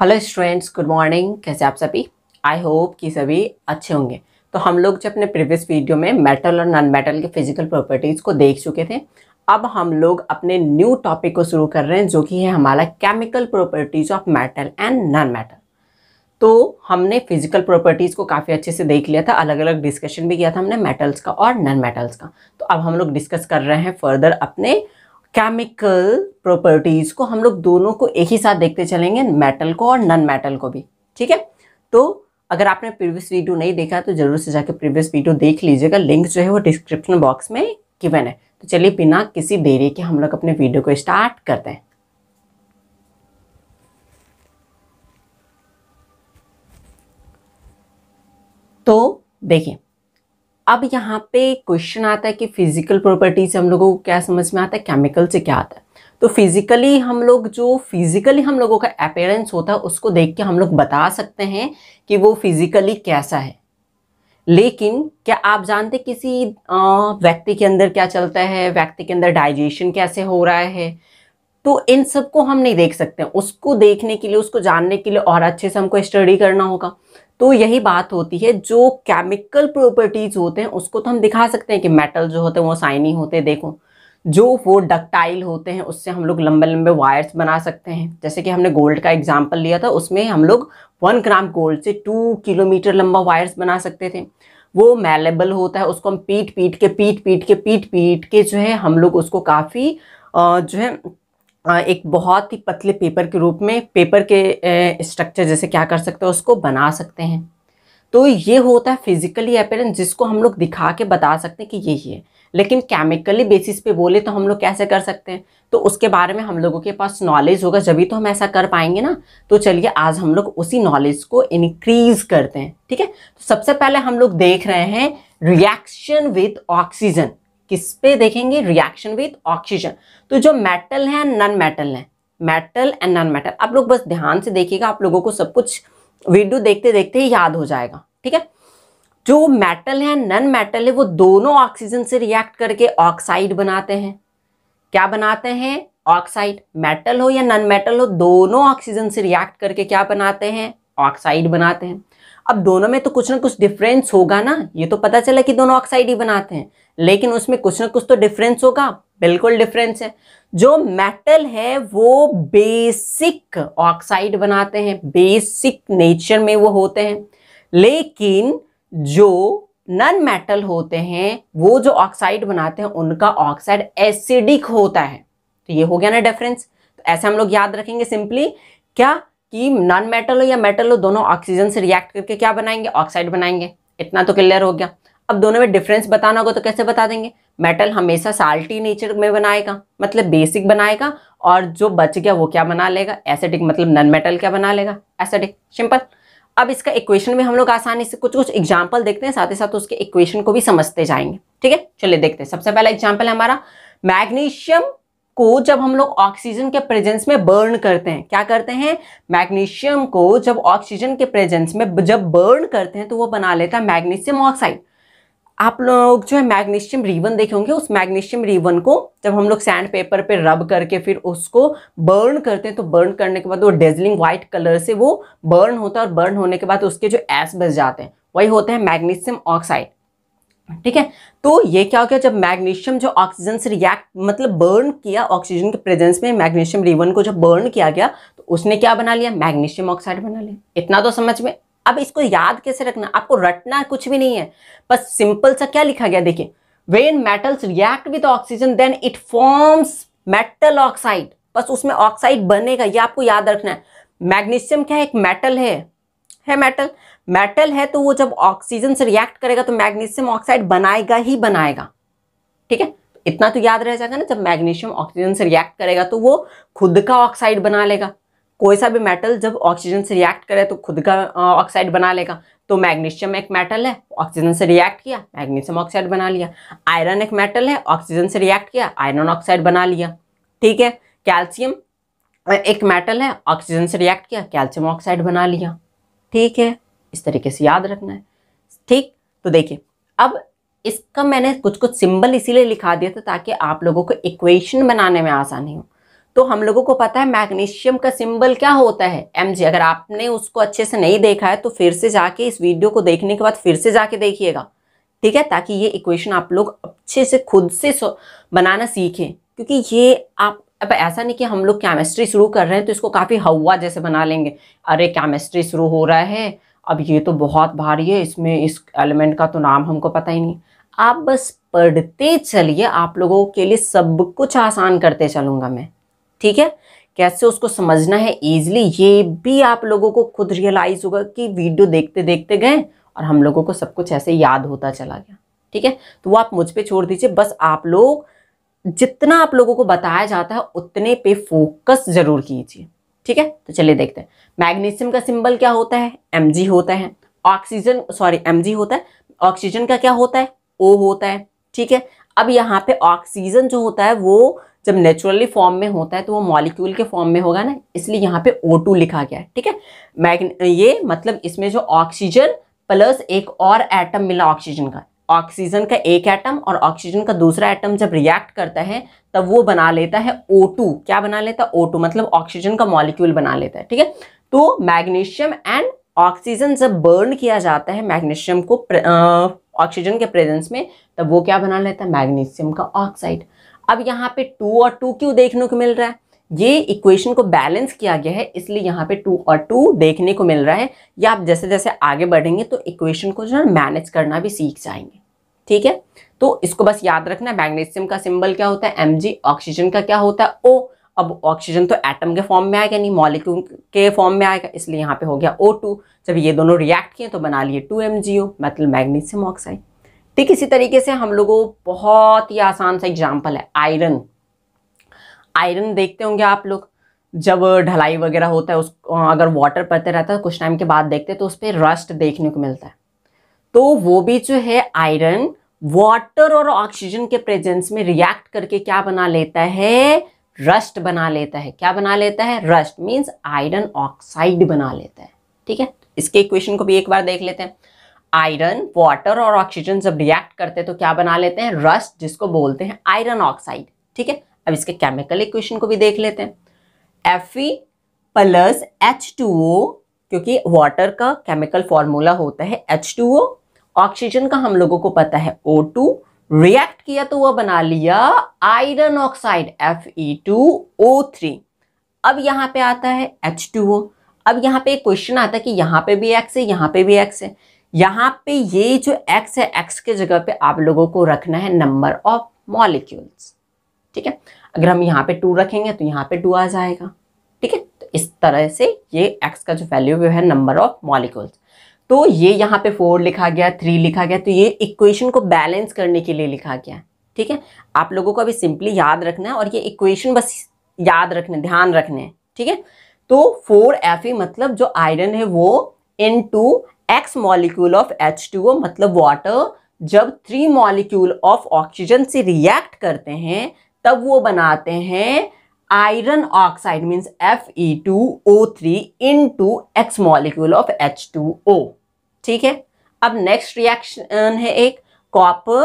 hello students good morning कैसे आप सभी आई होप कि सभी अच्छे होंगे तो हम लोग जो अपने प्रीवियस वीडियो में मेटल और नॉन मेटल के फिजिकल प्रॉपर्टीज़ को देख चुके थे अब हम लोग अपने न्यू टॉपिक को शुरू कर रहे हैं जो कि है हमारा chemical properties of metal and non metal तो हमने फिजिकल प्रॉपर्टीज़ को काफ़ी अच्छे से देख लिया था अलग अलग डिस्कशन भी किया था हमने मेटल्स का और नॉन मेटल्स का तो अब हम लोग डिस्कस कर रहे हैं फर्दर अपने केमिकल प्रॉपर्टीज को हम लोग दोनों को एक ही साथ देखते चलेंगे मेटल को और नॉन मेटल को भी ठीक है तो अगर आपने प्रीवियस वीडियो नहीं देखा तो जरूर से जाकर प्रीवियस वीडियो देख लीजिएगा लिंक जो है वो डिस्क्रिप्शन बॉक्स में गिवन है तो चलिए बिना किसी देरी के हम लोग अपने वीडियो को स्टार्ट करते हैं तो देखिए अब यहाँ पे क्वेश्चन आता है कि फिजिकल प्रॉपर्टी से हम लोगों को क्या समझ में आता है केमिकल से क्या आता है तो फिजिकली हम लोग जो फिजिकली हम लोगों का अपेयरेंस होता है उसको देख के हम लोग बता सकते हैं कि वो फिजिकली कैसा है लेकिन क्या आप जानते किसी व्यक्ति के अंदर क्या चलता है व्यक्ति के अंदर डाइजेशन कैसे हो रहा है तो इन सब को हम नहीं देख सकते उसको देखने के लिए उसको जानने के लिए और अच्छे से हमको स्टडी करना होगा तो यही बात होती है जो केमिकल प्रॉपर्टीज होते हैं उसको तो हम दिखा सकते हैं कि मेटल जो होते हैं वो साइनी होते हैं देखो जो वो डक्टाइल होते हैं उससे हम लोग लंबे लंबे वायर्स बना सकते हैं जैसे कि हमने गोल्ड का एग्जाम्पल लिया था उसमें हम लोग वन ग्राम गोल्ड से टू किलोमीटर लंबा वायर्स बना सकते थे वो मेलेबल होता है उसको हम पीट पीट के पीट पीट के पीट पीट के जो है हम लोग उसको काफ़ी जो है एक बहुत ही पतले पेपर के रूप में पेपर के स्ट्रक्चर जैसे क्या कर सकते हैं उसको बना सकते हैं तो ये होता है फिजिकली अपेरेंस जिसको हम लोग दिखा के बता सकते हैं कि यही है लेकिन केमिकली बेसिस पे बोले तो हम लोग कैसे कर सकते हैं तो उसके बारे में हम लोगों के पास नॉलेज होगा जब भी तो हम ऐसा कर पाएंगे ना तो चलिए आज हम लोग उसी नॉलेज को इनक्रीज करते हैं ठीक है तो सबसे पहले हम लोग देख रहे हैं रिएक्शन विथ ऑक्सीजन किस पे देखेंगे रिएक्शन विद ऑक्सीजन तो जो मेटल है नॉन मेटल है मेटल एंड नॉन मेटल आप लोग बस ध्यान से देखिएगा आप लोगों को सब कुछ वीडियो देखते देखते ही याद हो जाएगा ठीक है जो मेटल है नॉन मेटल है वो दोनों ऑक्सीजन से रिएक्ट करके ऑक्साइड बनाते हैं क्या बनाते हैं ऑक्साइड मेटल हो या नॉन मेटल हो दोनों ऑक्सीजन से रिएक्ट करके क्या बनाते हैं ऑक्साइड बनाते हैं अब दोनों में तो कुछ ना कुछ डिफरेंस होगा ना ये तो पता चला कि दोनों ऑक्साइड ही बनाते हैं लेकिन उसमें कुछ ना कुछ तो डिफरेंस होगा बिल्कुल डिफरेंस है जो मेटल है वो बेसिक ऑक्साइड बनाते हैं बेसिक नेचर में वो होते हैं लेकिन जो नॉन मेटल होते हैं वो जो ऑक्साइड बनाते हैं उनका ऑक्साइड एसिडिक होता है तो ये हो गया ना डिफरेंस तो ऐसे हम लोग याद रखेंगे सिंपली क्या कि नॉन मेटल हो या मेटल हो दोनों ऑक्सीजन से रिएक्ट करके क्या बनाएंगे ऑक्साइड बनाएंगे इतना तो क्लियर हो गया अब दोनों में डिफरेंस बताना होगा तो कैसे बता देंगे मेटल हमेशा साल्टी नेचर में बनाएगा मतलब बेसिक बनाएगा और जो बच गया वो क्या बना लेगा एसिडिक मतलब नॉन मेटल क्या बना लेगा एसिडिक सिंपल अब इसका इक्वेशन भी हम लोग आसानी से कुछ कुछ एग्जाम्पल देखते हैं साथ ही साथ उसके इक्वेशन को भी समझते जाएंगे ठीक है चलिए देखते हैं सबसे पहला एग्जाम्पल है हमारा मैग्नीशियम को जब हम लोग ऑक्सीजन के प्रेजेंस में बर्न करते हैं क्या करते हैं मैग्नीशियम को जब ऑक्सीजन के प्रेजेंस में जब बर्न करते हैं तो वो बना लेता है मैग्नीशियम ऑक्साइड आप लोग जो है मैग्नीशियम रीवन देखे होंगे उस मैग्नीशियम रीवन को जब हम लोग सैंड पेपर पे रब करके फिर उसको बर्न करते हैं तो बर्न करने के बाद वो डेजलिंग व्हाइट कलर से वो बर्न होता है और बर्न होने के बाद उसके जो एस बच जाते हैं वही होते हैं मैग्नीशियम ऑक्साइड ठीक है तो ये क्या हो गया जब मैग्नीशियम जो ऑक्सीजन से रिएक्ट मतलब बर्न किया ऑक्सीजन के प्रेजेंस में मैग्नीशियम रिवन को जब बर्न किया गया तो उसने क्या बना लिया मैग्नीशियम ऑक्साइड बना लिया इतना तो समझ में अब इसको याद कैसे रखना आपको रटना कुछ भी नहीं है बस सिंपल सा क्या लिखा गया देखिए when metals react with oxygen then it forms metal oxide बस उसमें ऑक्साइड बनेगा ये आपको याद रखना है मैग्नीशियम क्या है एक मेटल है है मेटल मेटल है तो वो जब ऑक्सीजन से रिएक्ट करेगा तो मैग्नीशियम ऑक्साइड बनाएगा ही बनाएगा ठीक है इतना तो याद रह जाएगा ना जब मैग्नीशियम ऑक्सीजन से रिएक्ट करेगा तो वो खुद का ऑक्साइड बना लेगा कोई सा भी मेटल जब ऑक्सीजन से रिएक्ट करे तो खुद का ऑक्साइड बना लेगा तो मैग्नीशियम एक मेटल है ऑक्सीजन से रिएक्ट किया मैग्नीशियम ऑक्साइड बना लिया आयरन एक मेटल है ऑक्सीजन से रिएक्ट किया आयरन ऑक्साइड बना लिया ठीक है कैल्शियम एक मेटल है ऑक्सीजन से रिएक्ट किया कैल्शियम ऑक्साइड बना लिया ठीक है इस तरीके से याद रखना है ठीक तो देखिए अब इसका मैंने कुछ कुछ सिंबल इसीलिए लिखा दिया था ताकि आप लोगों को इक्वेशन बनाने में आसानी हो तो हम लोगों को पता है मैग्नीशियम का सिंबल क्या होता है एम जी अगर आपने उसको अच्छे से नहीं देखा है तो फिर से जाके इस वीडियो को देखने के बाद फिर से जाके देखिएगा ठीक है ताकि ये इक्वेशन आप लोग अच्छे से खुद से बनाना सीखें क्योंकि ये आप अब ऐसा नहीं कि हम लोग केमिस्ट्री शुरू कर रहे हैं तो इसको काफ़ी हवा जैसे बना लेंगे अरे केमिस्ट्री शुरू हो रहा है अब ये तो बहुत भारी है इसमें इस एलिमेंट का तो नाम हमको पता ही नहीं आप बस पढ़ते चलिए आप लोगों के लिए सब कुछ आसान करते चलूँगा मैं ठीक है कैसे उसको समझना है ईजिली ये भी आप लोगों को खुद रियलाइज़ होगा कि वीडियो देखते देखते गए और हम लोगों को सब कुछ ऐसे याद होता चला गया ठीक है तो वो आप मुझ पर छोड़ दीजिए बस आप लोग जितना आप लोगों को बताया जाता है उतने पे फोकस जरूर कीजिए ठीक है तो चलिए देखते हैं मैग्नीशियम का सिंबल क्या होता है एम होता है ऑक्सीजन सॉरी एम होता है ऑक्सीजन का क्या होता है ओ होता है ठीक है अब यहाँ पे ऑक्सीजन जो होता है वो जब नेचुरली फॉर्म में होता है तो वो मॉलिक्यूल के फॉर्म में होगा ना इसलिए यहाँ पे O2 लिखा गया है ठीक है मैग ये मतलब इसमें जो ऑक्सीजन प्लस एक और एटम मिला ऑक्सीजन का ऑक्सीजन का एक एटम और ऑक्सीजन का दूसरा एटम जब रिएक्ट करता है तब वो बना लेता है O2 क्या बना लेता है O2 मतलब ऑक्सीजन का मॉलिक्यूल बना लेता है ठीक है तो मैग्नीशियम एंड ऑक्सीजन जब बर्न किया जाता है मैग्नीशियम को ऑक्सीजन के प्रेजेंस में तब वो क्या बना लेता है मैग्नीशियम का ऑक्साइड अब यहाँ पे टू और टू क्यों देखने को मिल रहा है ये इक्वेशन को बैलेंस किया गया है इसलिए यहाँ पे टू और टू देखने को मिल रहा है या आप जैसे जैसे आगे बढ़ेंगे तो इक्वेशन को जो है मैनेज करना भी सीख जाएंगे ठीक है तो इसको बस याद रखना मैग्नेशियम का सिंबल क्या होता है एम ऑक्सीजन का क्या होता है ओ अब ऑक्सीजन तो एटम के फॉर्म में आएगा नहीं मॉलिक्यूल के फॉर्म में आएगा इसलिए यहाँ पे हो गया टू जब ये दोनों रिएक्ट किए तो बना लिए टू एम जी ओ मतलब मैग्नेशियम ऑक्साइड ठीक इसी तरीके से हम लोगों बहुत ही आसान सा एग्जाम्पल है आयरन आयरन देखते होंगे आप लोग जब ढलाई वगैरह होता है उस अगर वाटर पड़ते रहता है कुछ टाइम के बाद देखते हैं तो उस पर रस्ट देखने को मिलता है तो वो भी जो है आयरन वाटर और ऑक्सीजन के प्रेजेंस में रिएक्ट करके क्या बना लेता है रस्ट बना लेता है क्या बना लेता है रस्ट मीन्स आयरन ऑक्साइड बना लेता है ठीक है इसके इक्वेशन को भी एक बार देख लेते हैं आयरन वाटर और ऑक्सीजन जब रिएक्ट करते हैं तो क्या बना लेते हैं रस्ट जिसको बोलते हैं आयरन ऑक्साइड ठीक है अब इसके केमिकल इक्वेशन को भी देख लेते हैं F E plus H two O क्योंकि वाटर का केमिकल फॉर्मूला होता है एच टू ओ ऑक्सीजन का हम लोगों को पता है ओ टू रिएक्ट किया तो वह बना लिया iron oxide F E two O three अब यहाँ पे आता है एच टू ओ अब यहाँ पे एक क्वेश्चन आता है कि यहाँ पे भी एक्स है यहाँ पे भी एक्स है यहाँ पे ये जो एक्स है एक्स के जगह पे आप लोगों को रखना है नंबर ऑफ मॉलिक्यूल्स ठीक है अगर हम यहाँ पे टू रखेंगे तो यहाँ पे टू आ जाएगा ठीक है तो इस तरह से ये एक्स का जो वैल्यू है नंबर ऑफ मॉलिक्यूल्स तो ये यहाँ पे फोर लिखा गया थ्री लिखा गया तो ये इक्वेशन को बैलेंस करने के लिए लिखा गया ठीक है आप लोगों को अभी सिंपली याद रखना है और ये इक्वेशन बस याद रखने ध्यान रखने हैं ठीक है तो फोर एफ e मतलब जो आयरन है वो in two x molecule of H two O मतलब वाटर जब थ्री मॉलिक्यूल ऑफ ऑक्सीजन से रिएक्ट करते हैं तब वो बनाते हैं iron oxide means F E two O three in two x molecule of H two O ठीक है अब नेक्स्ट रिएक्शन है एक copper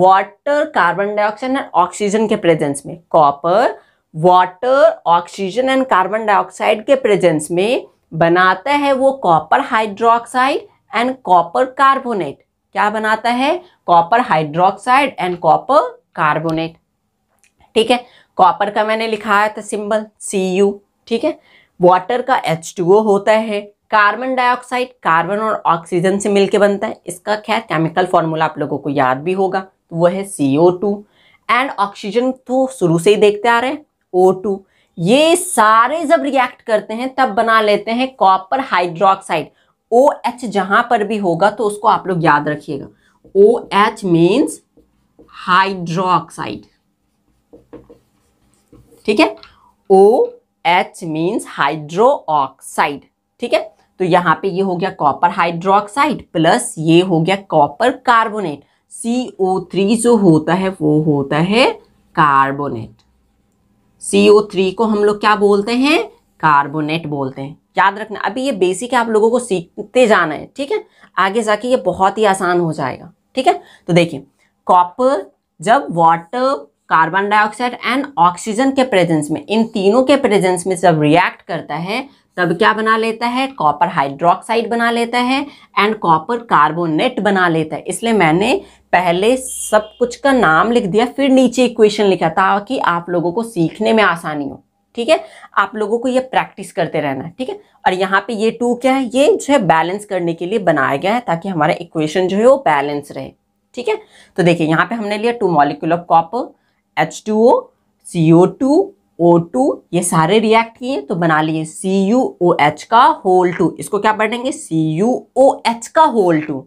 water carbon dioxide and oxygen के प्रेजेंस में copper water oxygen and carbon dioxide के presence में बनाता है वो copper hydroxide and copper carbonate क्या बनाता है copper hydroxide and copper carbonate ठीक है कॉपर का मैंने लिखा है तो सिंबल सी यू ठीक है वाटर का एच टू ओ होता है कार्बन डाइऑक्साइड कार्बन और ऑक्सीजन से मिलके बनता है इसका खैर केमिकल फॉर्मूला आप लोगों को याद भी होगा तो वह है C O two and oxygen तो शुरू से ही देखते आ रहे हैं ओ टू ये सारे जब रिएक्ट करते हैं तब बना लेते हैं कॉपर हाइड्रोक्साइड ओ एच जहां पर भी होगा तो उसको आप लोग याद रखिएगा ओ एच मीन्स हाइड्रोक्साइड ठीक है ओ एच मीन्स हाइड्रोऑक्साइड ठीक है तो यहाँ पे ये हो गया कॉपर हाइड्रोक्साइड प्लस ये हो गया कॉपर कार्बोनेट CO3 जो होता है वो होता है कार्बोनेट CO3 को हम लोग क्या बोलते हैं कार्बोनेट बोलते हैं याद रखना अभी ये बेसिक है आप लोगों को सीखते जाना है ठीक है आगे जाके ये बहुत ही आसान हो जाएगा ठीक है तो देखिए कॉपर जब water carbon dioxide and oxygen के प्रेजेंस में इन तीनों के प्रेजेंस में जब रिएक्ट करता है तब क्या बना लेता है कॉपर हाइड्रोक्साइड बना लेता है एंड कॉपर कार्बोनेट बना लेता है इसलिए मैंने पहले सब कुछ का नाम लिख दिया फिर नीचे इक्वेशन लिखा ताकि आप लोगों को सीखने में आसानी हो ठीक है आप लोगों को ये प्रैक्टिस करते रहना है ठीक है और यहाँ पे ये टू क्या है ये जो है बैलेंस करने के लिए बनाया गया है ताकि हमारा इक्वेशन जो है वो बैलेंस रहे ठीक है तो देखिए यहाँ पे हमने लिया two molecule of copper H two O C O two O two ये सारे रिएक्ट किए तो बना लिए सी यू ओ एच का होल टू इसको क्या पढ़ेंगे सी यू ओ एच का whole two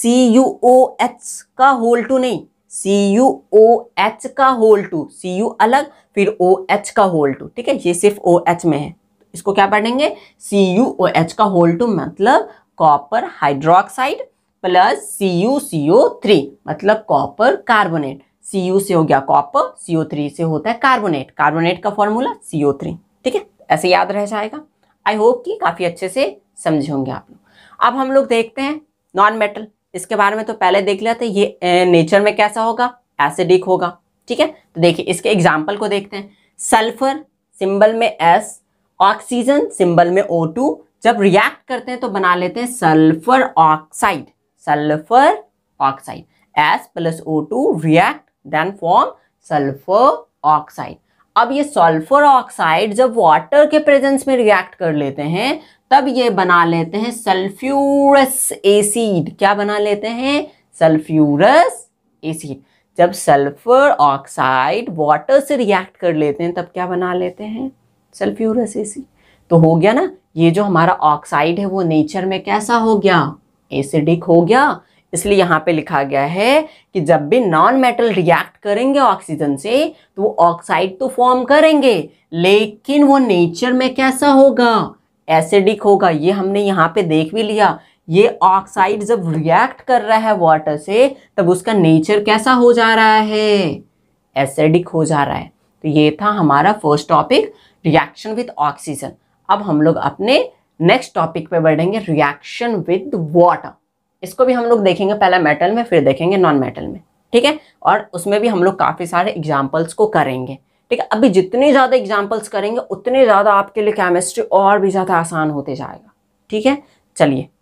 C U O H का होल टू नहीं सी यू ओ एच का होल टू सी यू अलग फिर ओ एच का होल टू ठीक है ये सिर्फ ओ OH एच में है इसको क्या पढ़ेंगे सी यू ओ एच का होल टू मतलब copper hydroxide plus C U C O three मतलब कॉपर कार्बोनेट सी यू से हो गया कॉपर सीओ थ्री से होता है कार्बोनेट कार्बोनेट का फॉर्मूला सीओ थ्री ठीक है ऐसे याद रह जाएगा आई होप कि काफ़ी अच्छे से समझे होंगे आप लोग अब हम लोग देखते हैं नॉन मेटल इसके बारे में तो पहले देख लिया था ये नेचर में कैसा होगा एसिडिक होगा ठीक है तो देखिए इसके एग्जाम्पल को देखते हैं सल्फर सिंबल में एस ऑक्सीजन सिंबल में ओ टू जब रिएक्ट करते हैं तो बना लेते हैं sulphur oxide sulphur oxide S plus O two react then form sulphur oxide अब ये सल्फर ऑक्साइड जब वाटर के प्रेजेंस में रिएक्ट कर लेते हैं तब ये बना लेते हैं सल्फ्यूरस एसिड क्या बना लेते हैं सल्फ्यूरस एसिड जब सल्फर ऑक्साइड वाटर से रिएक्ट कर लेते हैं तब क्या बना लेते हैं सल्फ्यूरस एसिड तो हो गया ना ये जो हमारा ऑक्साइड है वो नेचर में कैसा हो गया एसिडिक हो गया इसलिए यहाँ पे लिखा गया है कि जब भी नॉन मेटल रिएक्ट करेंगे ऑक्सीजन से तो वो ऑक्साइड तो फॉर्म करेंगे लेकिन वो नेचर में कैसा होगा एसिडिक होगा ये हमने यहाँ पे देख भी लिया ये ऑक्साइड जब रिएक्ट कर रहा है वाटर से तब उसका नेचर कैसा हो जा रहा है एसिडिक हो जा रहा है तो ये था हमारा first topic reaction with oxygen अब हम लोग अपने नेक्स्ट टॉपिक पे बढ़ेंगे रिएक्शन विद वाटर इसको भी हम लोग देखेंगे पहला मेटल में फिर देखेंगे नॉन मेटल में ठीक है और उसमें भी हम लोग काफ़ी सारे एग्जाम्पल्स को करेंगे ठीक है अभी जितने ज़्यादा एग्जाम्पल्स करेंगे उतने ज़्यादा आपके लिए केमिस्ट्री और भी ज़्यादा आसान होते जाएगा ठीक है चलिए